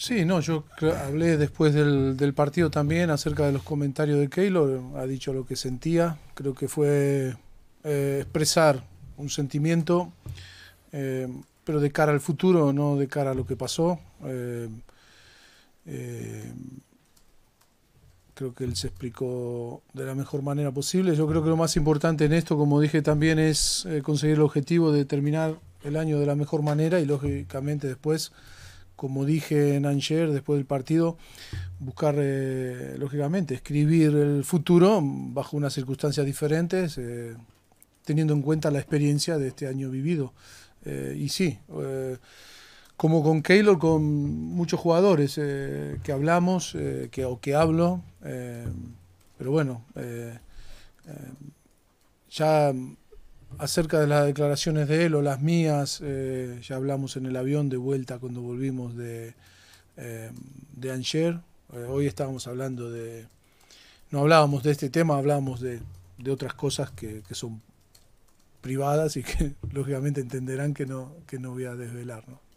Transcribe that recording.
Sí, no, yo hablé después del, partido también acerca de los comentarios de Keylor, ha dicho lo que sentía, creo que fue eh, expresar un sentimiento, eh, pero de cara al futuro, no de cara a lo que pasó. Eh, creo que él se explicó de la mejor manera posible. Yo creo que lo más importante en esto, como dije también, es conseguir el objetivo de terminar el año de la mejor manera y lógicamente después como dije en Ancher después del partido, buscar, eh, lógicamente, escribir el futuro bajo unas circunstancias diferentes, eh, teniendo en cuenta la experiencia de este año vivido. Eh, y sí, como con Keylor, con muchos jugadores que hablamos que, o que hablo, pero bueno, ya acerca de las declaraciones de él o las mías, eh, ya hablamos en el avión de vuelta cuando volvimos de, eh, de eh, hoy estábamos hablando de. No hablábamos de este tema, hablábamos de, de otras cosas que, que, son privadas y que lógicamente entenderán que no, que no voy a desvelar. ¿no?